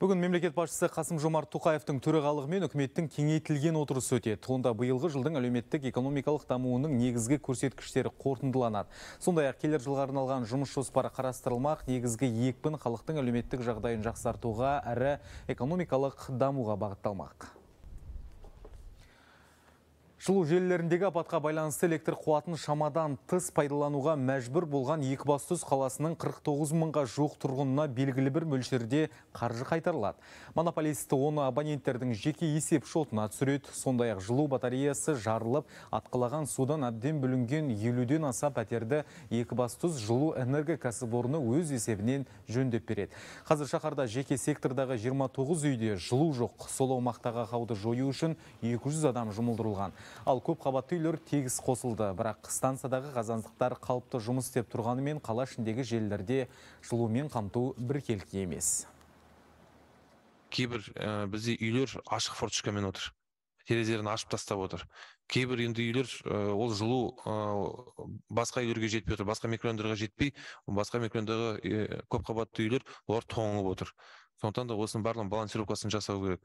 Бүгін мемлекет басшысы Қасым Жомарт Тоқаевтың төрағалығымен үкіметтің кеңейтілген отырысы өтеді. Онда биылғы жылдың әлеуметтік экономикалық дамуының негізгі көрсеткіштері қорытындыланады. Сондай-ақ келер жылға арналған жұмыс жоспары қарастырылмақ, негізгі екпін халықтың әлеуметтік жағдайын жақсартуға әрі экономикалық дамуға бағытталмақ. Жылу желілеріндегі апатқа байланысты электр қуатын шамадан тыс пайдалануға мәжбүр болған Екібастұз қаласының 49 мыңға жоқ тұрғынына белгілі бір мөлшерде қаржы қайтарылады. Монополисті оны абоненттердің жеке есеп шотына түсіреді. Сондай-ақ жылу батареясы жарылып, атқылаған судан әбден бүлінген елуден аса пәтерді Екібастұз жылу энерго кәсіпорны өз есебінен жөндеп береді. Қазір шаһарда жеке сектордағы 29 үйде жылу жоқ. Сол аумақтағы қауды жою үшін 200 адам жұмылдырылған ал көп қабатты үйлер тегіс қосылды бірақ қыстансадағы қазандықтар қалыпты жұмыс істеп тұрғанымен қала ішіндегі желілерде жылумен қамту бір біркелкі емес кейбір э, бізде үйлер ашық форточкамен отыр терезелерін ашып тастап отыр кейбір енді үйлер э, ол жылу э, басқа үйлерге жетпей отыр басқа микрорайондарға жетпей басқа микрорайондағы көп қабатты үйлер олар тоңып отыр сондықтан да осының барлығын балансировкасын жасау керек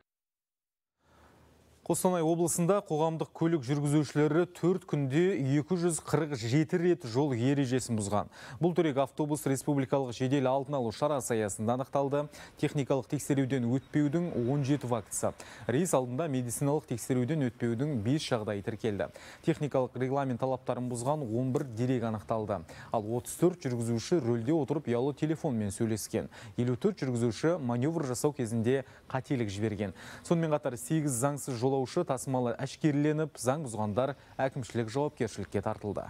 Қостанай облысында қоғамдық көлік жүргізушілері төрт күнде 247 рет жол ережесін бұзған. Бұл түрек автобус республикалық жедел алтын алу шара саясында анықталды. Техникалық тексеруден өтпеудің 17 фактісі. Рейс алдында медициналық тексеруден өтпеудің 5 жағдайы тіркелді. Техникалық регламент талаптарын бұзған 11 дерек анықталды. Ал 34 жүргізуші рөлде отырып ұялы телефонмен сөйлескен. 54 жүргізуші маневр жасау кезінде қателік жіберген. Сонымен қатар 8 заңсыз жолаушы тасымалы әшкерленіп, заң бұзғандар әкімшілік жауапкершілікке тартылды.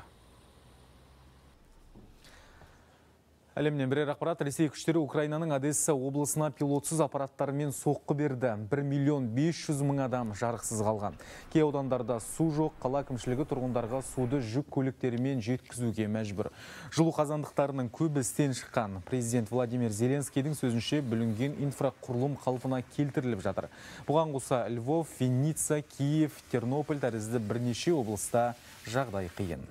Әлемнен бірер ақпарат Ресей күштері Украинаның Одесса облысына пилотсыз аппараттарымен соққы берді. бір миллион 500 мың адам жарықсыз қалған. Кей аудандарда су жоқ, қала әкімшілігі тұрғындарға суды жүк көліктерімен жеткізуге мәжбүр. Жылу қазандықтарының көбі істен шыққан. Президент Владимир Зеленскийдің сөзінше бүлінген инфрақұрылым қалпына келтіріліп жатыр. Бұған қоса Львов, Винница, Киев, Тернополь тәрізді бірнеше облыста жағдай қиын.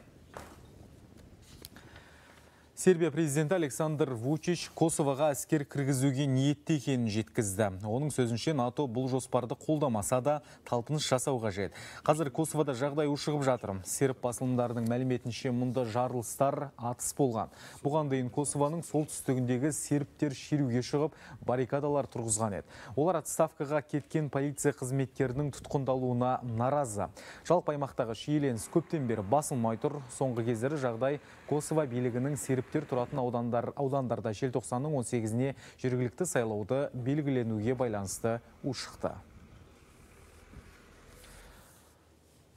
Сербия президенті Александр Вучич Косоваға әскер кіргізуге ниетті екенін жеткізді. Оның сөзінше НАТО бұл жоспарды қолдамаса да талпыныс жасауға қажет. Қазір Косовада жағдай ушығып жатыр. Серб басылымдарының мәліметінше мұнда жарылыстар атыс болған. Бұған дейін Косованың солтүстігіндегі сербтер шеруге шығып, баррикадалар тұрғызған еді. Олар отставкаға кеткен полиция қызметкерінің тұтқындалуына наразы. Жалпы аймақтағы шиеленіс көптен бері басылмай тұр. Соңғы кездері жағдай Косова билігінің серб тұратын аудандар, аудандарда желтоқсанның 18 сегізіне жергілікті сайлауды белгіленуге байланысты ушықты.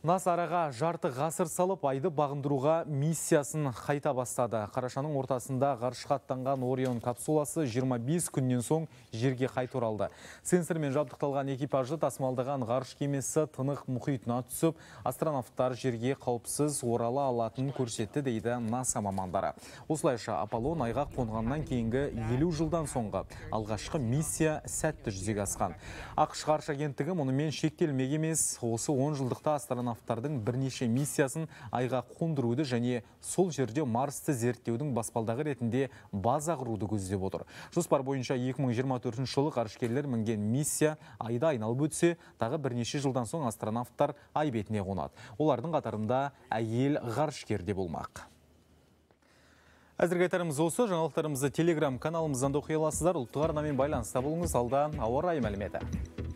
Нас араға жарты ғасыр салып айды бағындыруға миссиясын қайта бастады. Қарашаның ортасында ғарышқа Орион капсуласы 25 күннен соң жерге қайта оралды. Сенсормен жабдықталған экипажды тасымалдаған ғарыш кемесі тынық мұхитына түсіп, астронавттар жерге қауіпсіз орала алатынын көрсетті дейді NASA мамандары. Осылайша Аполлон айға қонғаннан кейінгі 50 жылдан соңғы алғашқы миссия сәтті жүзеге асқан. ақш ғарыш агенттігі мұнымен шектелмек емес, осы 10 жылдықта астронавт астронавттардың бірнеше миссиясын айға қондыруды және сол жерде Марсты зерттеудің баспалдағы ретінде база құруды көздеп отыр. Жоспар бойынша 2024 жылы ғарышкерлер мінген миссия айда айналып өтсе, тағы бірнеше жылдан соң астронавттар ай бетіне қонады. Олардың қатарында әйел ғарышкер де болмақ. Әзірге айтарымыз осы жаңалықтарымызды телеграм каналымыздан да оқи аласыздар. Ұлттық арнамен байланыста болыңыз алда ауа райы мәліметі.